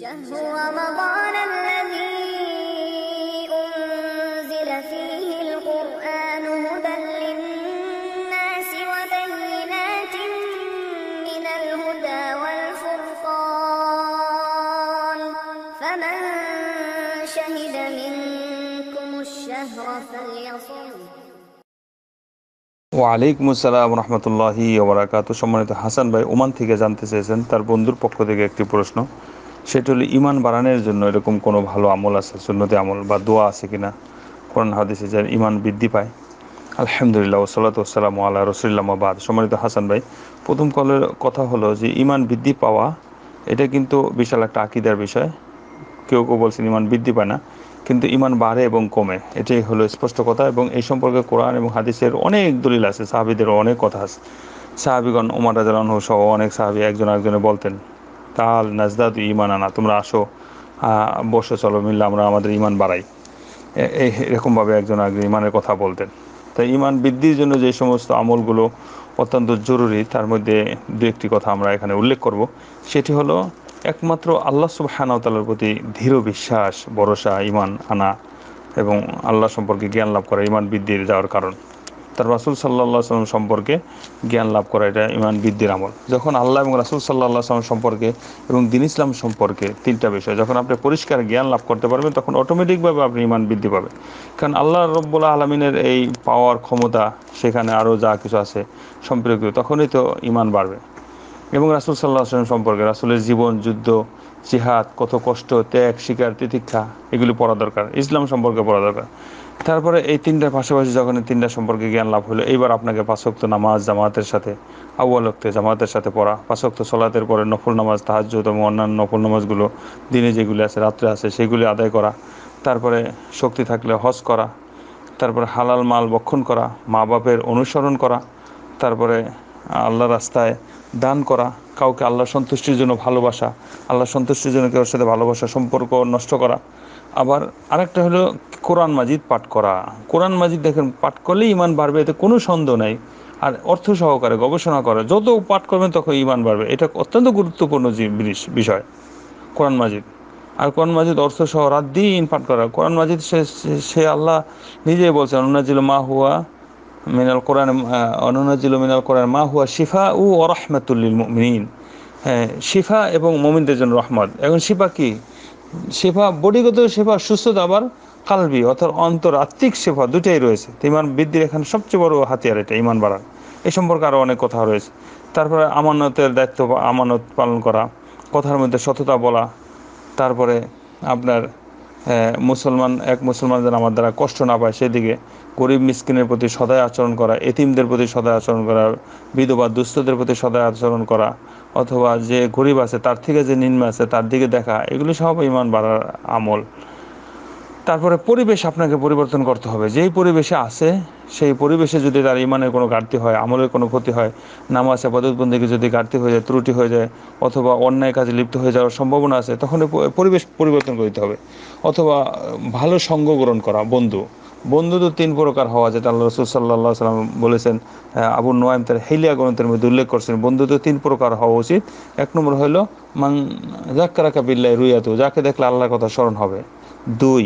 شهر رمضان الذي أنزل فيه القرآن هدى للناس وبينات من الهدى والفرقان فمن شهد منكم الشهر فليصم ওয়ালাইকুম আসসালাম রহমতুল্লাহি ওবরাকাত সম্মানিত হাসান ভাই ওমান থেকে জানতে চেয়েছেন তার বন্ধুর পক্ষ থেকে একটি প্রশ্ন সেটা হলো ইমান বাড়ানোর জন্য এরকম কোনো ভালো আমল আছে সুন্নতি আমল বা দোয়া আছে কিনা কোরআন হাদিসে যার ইমান বৃদ্ধি পায় আলহামদুলিল্লাহ ওসালাম আল্লাহ রসুল্লামাবাদ সম্মানিত হাসান ভাই প্রথম কলের কথা হলো যে ইমান বৃদ্ধি পাওয়া এটা কিন্তু বিশাল একটা আকিদার বিষয় কেউ কেউ বলছেন ইমান বৃদ্ধি পায় না কিন্তু ইমান বাড়ে এবং কমে এটাই হলো স্পষ্ট কথা এবং এই সম্পর্কে কোরআন এবং হাদিসের অনেক দলিল আছে সাহাবিদের অনেক কথা আছে সাহাবিগণ ওমার রাজানহ সহ অনেক সাহাবি একজন একজনে বলতেন তাহাল নাজদাত ইমান আনা তোমরা আসো বসে চলো মিললে আমরা আমাদের ইমান বাড়াই এরকমভাবে একজন আগে ইমানের কথা বলতেন তাই ইমান বৃদ্ধির জন্য যে সমস্ত আমলগুলো অত্যন্ত জরুরি তার মধ্যে দু একটি কথা আমরা এখানে উল্লেখ করব সেটি হলো একমাত্র আল্লাহ সব সুবাহানাওতালার প্রতি ধীর বিশ্বাস ভরসা ইমান আনা এবং আল্লাহ সম্পর্কে জ্ঞান লাভ করা ইমান বৃদ্ধির যাওয়ার কারণ তার রাসুল সাল্লাহ সাল্লাম সম্পর্কে জ্ঞান লাভ করা এটা ইমান বৃদ্ধির আমল যখন আল্লাহ এবং রাসুল সাল্লাহ সাল্লাম সম্পর্কে এবং দিন ইসলাম সম্পর্কে তিনটা বিষয় যখন আপনি পরিষ্কার জ্ঞান লাভ করতে পারবেন তখন অটোমেটিকভাবে আপনি ইমান বৃদ্ধি পাবেন কারণ আল্লাহ রব্বুল্লাহ আলমিনের এই পাওয়ার ক্ষমতা সেখানে আরও যা কিছু আছে সম্পর্কিত তখনই তো ইমান বাড়বে এবং রাসুল সাল্লাহ আসলাম সম্পর্কে রাসুলের জীবন যুদ্ধ জিহাদ কত কষ্ট ত্যাগ শিকার তিতিক্ষা এগুলি পড়া দরকার ইসলাম সম্পর্কে পড়া দরকার তারপরে এই তিনটার পাশাপাশি যখন এই তিনটা সম্পর্কে জ্ঞান লাভ হলো এইবার আপনাকে পাশক্ত নামাজ জামাতের সাথে আউ্বালক্তে জামাতের সাথে পড়া পাশক্ত সলাতের পরে নফল নামাজ তাহাজ এবং অন্যান্য নফল নামাজগুলো দিনে যেগুলি আছে রাত্রে আছে সেগুলি আদায় করা তারপরে শক্তি থাকলে হজ করা তারপরে হালাল মাল বক্ষণ করা মা বাপের অনুসরণ করা তারপরে আল্লাহ রাস্তায় দান করা কাউকে আল্লাহ সন্তুষ্টির জন্য ভালোবাসা আল্লাহ সন্তুষ্টির জন্য কারোর সাথে ভালোবাসা সম্পর্ক নষ্ট করা আবার আরেকটা হলো কোরআন মাজিদ পাঠ করা কোরআন মাজিদ দেখেন পাঠ করলে ইমান বাড়বে এতে কোনো সন্দেহ নাই আর অর্থ সহকারে গবেষণা করে যত পাঠ করবেন তখন ইমান বাড়বে এটা অত্যন্ত গুরুত্বপূর্ণ বিষয় কোরআন মাজিদ আর কোরআন মাজিদ অর্থ সহ রাত দিন পাঠ করা কোরআন মাজিদ সে সে আল্লাহ নিজেই বলছেন ছিল মা হুয়া মিনাল কোরআন অনুনাজিল মিনাল কোরআন মা হুয়া শিফা উ ওরহমাতুল্লিল মিন হ্যাঁ শিফা এবং মোমিনদের জন্য রহমত এখন শিফা কি শিফা বডিগত শিফা সুস্থতা আবার কালবি অর্থাৎ অন্তর আত্মিক শিফা দুটাই রয়েছে তো ইমান বৃদ্ধির এখানে সবচেয়ে বড় হাতিয়ার এটা ইমান বাড়ার এ সম্পর্কে আরও অনেক কথা রয়েছে তারপরে আমানতের দায়িত্ব আমানত পালন করা কথার মধ্যে সততা বলা তারপরে আপনার মুসলমান এক মুসলমান যেন আমার দ্বারা কষ্ট না পায় সেদিকে গরিব মিসকিনের প্রতি সদায় আচরণ করা এতিমদের প্রতি সদায় আচরণ করা বিধবা দুস্থদের প্রতি সদায় আচরণ করা অথবা যে গরিব আছে তার থেকে যে নিম্ন আছে তার দিকে দেখা এগুলি সব ইমান বাড়ার আমল তারপরে পরিবেশ আপনাকে পরিবর্তন করতে হবে যেই পরিবেশে আছে সেই পরিবেশে যদি তার ইমানের কোনো ঘাটতি হয় আমলের কোনো ক্ষতি হয় নামাজ আপাদতবন্দিকে যদি ঘাটতি হয়ে যায় ত্রুটি হয়ে যায় অথবা অন্যায় কাজে লিপ্ত হয়ে যাওয়ার সম্ভাবনা আছে তখন পরিবেশ পরিবর্তন করতে হবে অথবা ভালো সঙ্গ গ্রহণ করা বন্ধু বন্ধু তো তিন প্রকার হওয়া যেটা আল্লাহ রসুল সাল্লাহ সাল্লাম বলেছেন আবু নোয়াইম তার হেলিয়া গ্রন্থের মধ্যে উল্লেখ করছেন বন্ধু তো তিন প্রকার হওয়া উচিত এক নম্বর হলো মাং রাখা বিল্লাই রুইয়াতু যাকে দেখলে আল্লাহর কথা স্মরণ হবে দুই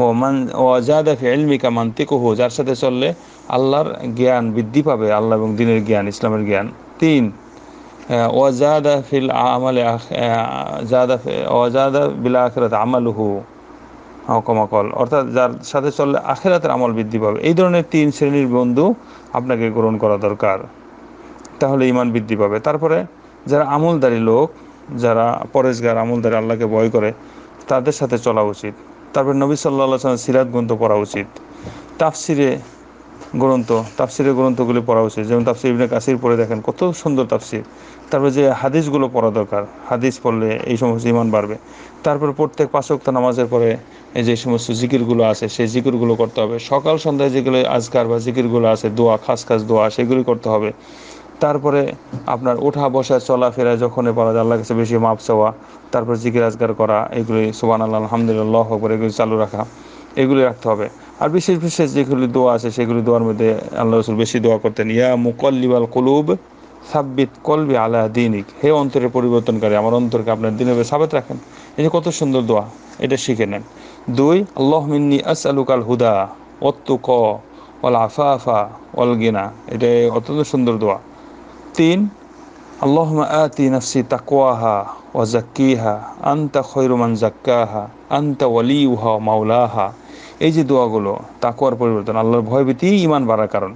ও মান ওয়াজাদা ফি ইলমিকা মান্তিকুহু যার সাথে চললে আল্লাহর জ্ঞান বৃদ্ধি পাবে আল্লাহ এবং দিনের জ্ঞান ইসলামের জ্ঞান তিন আজাদ ফিল আমাল ও আজাদ বিল আখিরাত আমালুহু হকমাকল অর্থাৎ যার সাথে চললে আখেরাতের আমল বৃদ্ধি পাবে এই ধরনের তিন শ্রেণীর বন্ধু আপনাকে গ্রহণ করা দরকার তাহলে ইমান বৃদ্ধি পাবে তারপরে যারা আমলদারি লোক যারা পরেশগার আমলদারি আল্লাহকে ভয় করে তাদের সাথে চলা উচিত তারপর নবী সাল্লা সাল্লাম সিরাত গ্রন্থ পড়া উচিত তাফসিরে গ্রন্থ তাফসিরে গ্রন্থগুলি পড়া উচিত যেমন তাফসির ইবনে কাসির পড়ে দেখেন কত সুন্দর তাফসির তারপর যে হাদিসগুলো পড়া দরকার হাদিস পড়লে এই সমস্ত ইমান বাড়বে তারপর প্রত্যেক পাশক্ত নামাজের পরে যে সমস্ত জিকিরগুলো আছে সেই জিকিরগুলো করতে হবে সকাল সন্ধ্যায় যেগুলো আজকার বা জিকিরগুলো আছে দোয়া খাস খাস দোয়া সেগুলি করতে হবে তারপরে আপনার ওঠা বসা চলাফেরা যখনই পড়া যায় আল্লাহ কাছে বেশি মাপ চাওয়া তারপরে জিজ্ঞাসগার করা এগুলি সোবান আল্লাহ আলহামদুলিল্লাহ করে এগুলি চালু রাখা এগুলি রাখতে হবে আর বিশেষ বিশেষ যেগুলি দোয়া আছে সেগুলি দোয়ার মধ্যে আল্লাহ রসুল বেশি দোয়া করতেন ইয়া মুকল্লিবাল কলুব সাব্বিত কলবি আলা দিনিক হে অন্তরে পরিবর্তনকারী আমার অন্তরকে আপনার দিনের সাবেত রাখেন এই যে কত সুন্দর দোয়া এটা শিখে নেন দুই আল্লাহ মিন্নি আস আলুকাল হুদা অত্তু ক অল আফা আফা অল গিনা এটা অত্যন্ত সুন্দর দোয়া التين اللهم آتي نفسي تقواها وزكيها أنت خير من زكاها أنت وليها ومولاها এই যে দোয়াগুলো করার পরিবর্তন আল্লাহর ভয়ভীতি ইমান বাড়ার কারণ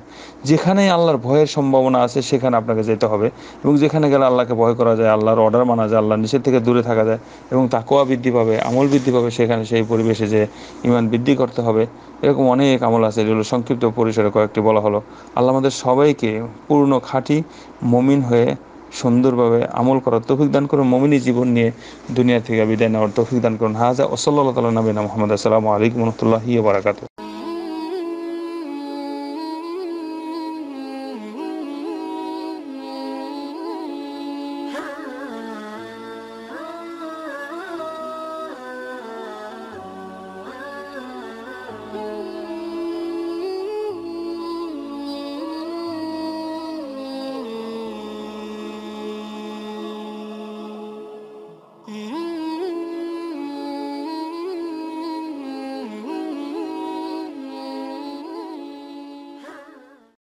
যেখানে আল্লাহর ভয়ের সম্ভাবনা আছে সেখানে আপনাকে যেতে হবে এবং যেখানে গেলে আল্লাহকে ভয় করা যায় আল্লাহর অর্ডার মানা যায় আল্লাহর নিষেধ থেকে দূরে থাকা যায় এবং তাকোয়া বৃদ্ধি পাবে আমল বৃদ্ধি পাবে সেখানে সেই পরিবেশে যে ইমান বৃদ্ধি করতে হবে এরকম অনেক আমল আছে যেগুলো সংক্ষিপ্ত পরিসরে কয়েকটি বলা হলো আল্লাহ আমাদের সবাইকে পূর্ণ খাঁটি মমিন হয়ে সুন্দরভাবে আমল করার তৌফিক দান করুন মমিনী জীবন নিয়ে দুনিয়া থেকে বিদায় নেওয়ার তৌফিক দান করুন হাজা ওসল্লা তালা নবীনা মোহাম্মদ আসসালামু আলাইকুম রহমতুল্লাহি বারাকাতু